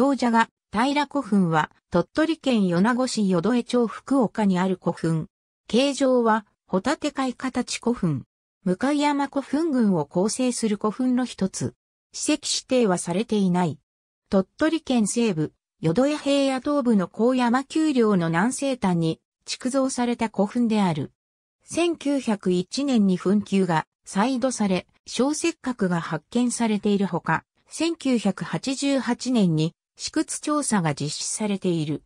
長者が、平古墳は、鳥取県米子市淀江町福岡にある古墳。形状は、ホタテ貝形古墳。向山古墳群を構成する古墳の一つ。史跡指定はされていない。鳥取県西部、淀江平野東部の高山丘陵の南西端に、築造された古墳である。1901年に墳丘が再度され、小石角が発見されているほか、1988年に試屈調査が実施されている。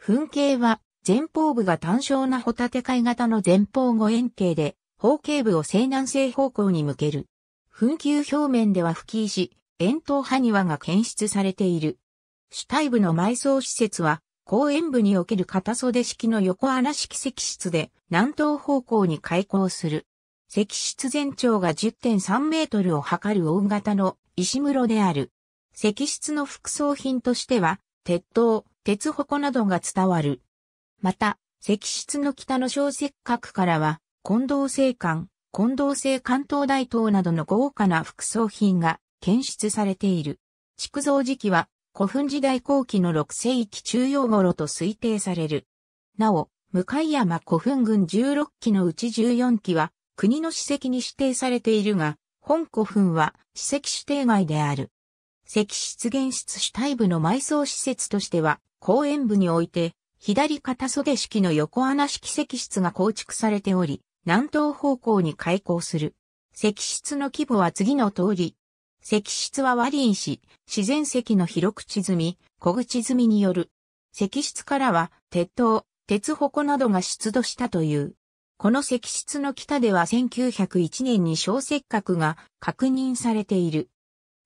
噴景は前方部が単焦なホタテ貝型の前方後円形で、方形部を西南西方向に向ける。噴球表面では吹き石、円筒埴輪が検出されている。主体部の埋葬施設は、公園部における片袖式の横穴式石室で南東方向に開港する。石室全長が10.3メートルを測る大型の石室である。石室の副葬品としては、鉄塔、鉄鉾などが伝わる。また、石室の北の小石角からは、近藤聖館、近藤聖関東大塔などの豪華な副葬品が検出されている。築造時期は古墳時代後期の6世紀中央頃と推定される。なお、向山古墳群16期のうち14期は国の史跡に指定されているが、本古墳は史跡指定外である。石室現室主体部の埋葬施設としては、公園部において、左肩袖式の横穴式石室が構築されており、南東方向に開港する。石室の規模は次の通り。石室は和林市、自然石の広口積み、小口積みによる。石室からは、鉄塔、鉄鉾などが出土したという。この石室の北では1901年に小石閣が確認されている。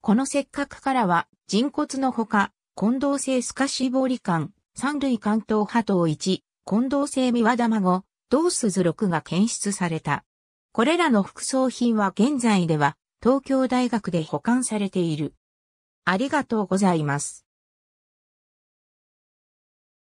このせっかくからは、人骨のほか、混同性スカシボリカ三類関東波頭1、混同性三輪卵、同鈴6が検出された。これらの副葬品は現在では、東京大学で保管されている。ありがとうございます。